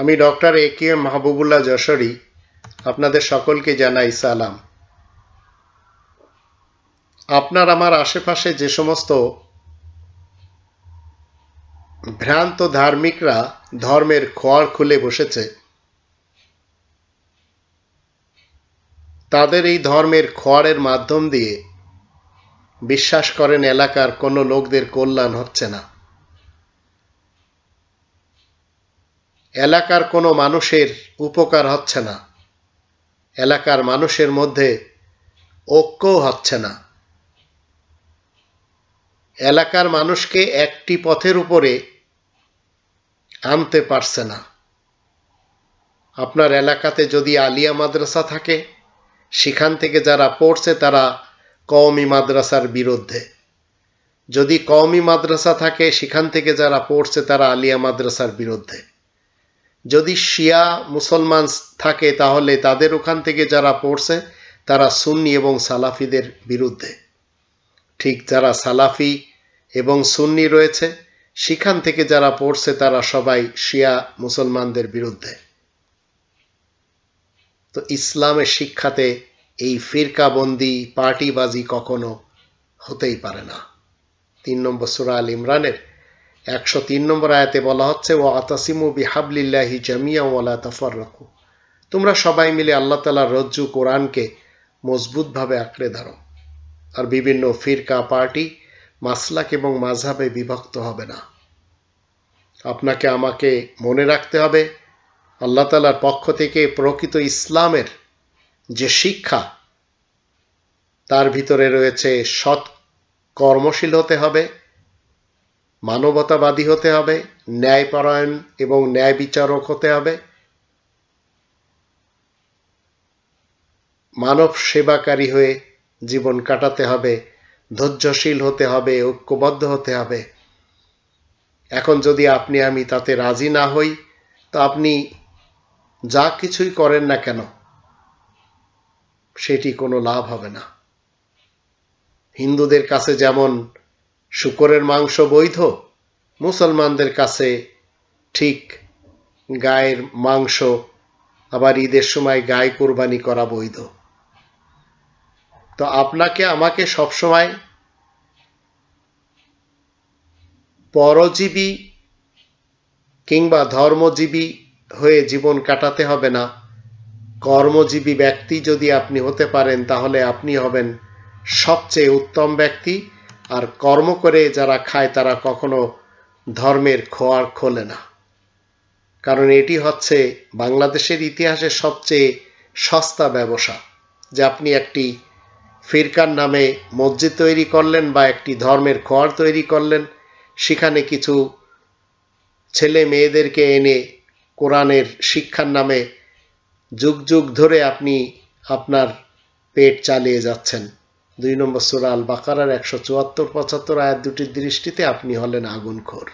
আমি doctor A K M Mahbubullah Jashori আপনাদের সকলকে জানাই সালাম আপনার আমার আশেপাশে যে সমস্ত ভ্রান্ত ধার্মিকরা ধর্মের খোয়ার খুলে বসেছে তাদের এই ধর্মের খোয়ারের মাধ্যম দিয়ে বিশ্বাস করেন এলাকার কোনো লোকদের কল্যাণ হচ্ছে না এলাকার কোনো মানুষের উপকার হচ্ছে না এলাকার মানুষের মধ্যে ঐক্য হচ্ছে না এলাকার মানুষকে একটি পথের উপরে আনতে পারছে না আপনার এলাকাতে যদি আলিয়া মাদ্রাসা থাকে সেখান থেকে যারা পড়ছে তারা কওমি মাদ্রাসার বিরুদ্ধে যদি কওমি মাদ্রাসা থাকে সেখান থেকে যারা পড়ছে তারা আলিয়া মাদ্রাসার বিরুদ্ধে যদি শিয়া মুসলমান থাকে তাহলে তাদের ওখান থেকে যারা পড়ছে তারা সুন্নি এবং সালাফিদের বিরুদ্ধে ঠিক যারা সালাফি এবং সুন্নি রয়েছে সেখান থেকে যারা পড়ছে তারা সবাই শিয়া মুসলমানদের বিরুদ্ধে তো ইসলামের শিক্ষাতে এই ফিরকাবন্দি পার্টিবাজি কখনো হতেই পারে না তিন নম্বর সুরা আল ইমরানের একশো তিন নম্বর আয়াতে বলা হচ্ছে ও আতাসিমু বিহাবলিল্লাহি জামিয়া ওয়ালা তাফার রাখু তোমরা সবাই মিলে আল্লাহ তালা রজ্জু কোরআনকে মজবুতভাবে আঁকড়ে ধরো আর বিভিন্ন ফিরকা পার্টি মাসলাক এবং মাঝাবে বিভক্ত হবে না আপনাকে আমাকে মনে রাখতে হবে আল্লাহ তালার পক্ষ থেকে প্রকৃত ইসলামের যে শিক্ষা তার ভিতরে রয়েছে সৎ কর্মশীল হতে হবে মানবতাবাদী হতে হবে ন্যায়পরায়ণ এবং ন্যায় বিচারক হতে হবে মানব সেবাকারী হয়ে জীবন কাটাতে হবে ধৈর্যশীল হতে হবে ঐক্যবদ্ধ হতে হবে এখন যদি আপনি আমি তাতে রাজি না হই তো আপনি যা কিছুই করেন না কেন সেটি কোনো লাভ হবে না হিন্দুদের কাছে যেমন শুকরের মাংস বৈধ মুসলমানদের কাছে ঠিক গায়ের মাংস আবার ঈদের সময় গায়ে কোরবানি করা বৈধ তো আপনাকে আমাকে সবসময় পরজীবী কিংবা ধর্মজীবী হয়ে জীবন কাটাতে হবে না কর্মজীবী ব্যক্তি যদি আপনি হতে পারেন তাহলে আপনি হবেন সবচেয়ে উত্তম ব্যক্তি আর কর্ম করে যারা খায় তারা কখনো ধর্মের খোয়ার খোলে না কারণ এটি হচ্ছে বাংলাদেশের ইতিহাসে সবচেয়ে সস্তা ব্যবসা যে আপনি একটি ফিরকার নামে মসজিদ তৈরি করলেন বা একটি ধর্মের খোয়ার তৈরি করলেন সেখানে কিছু ছেলে মেয়েদেরকে এনে কোরআনের শিক্ষার নামে যুগ যুগ ধরে আপনি আপনার পেট চালিয়ে যাচ্ছেন দুই নম্বর সুরা আল বাকারার একশো চুয়াত্তর পঁচাত্তর আয়াত দুটির দৃষ্টিতে আপনি হলেন খোর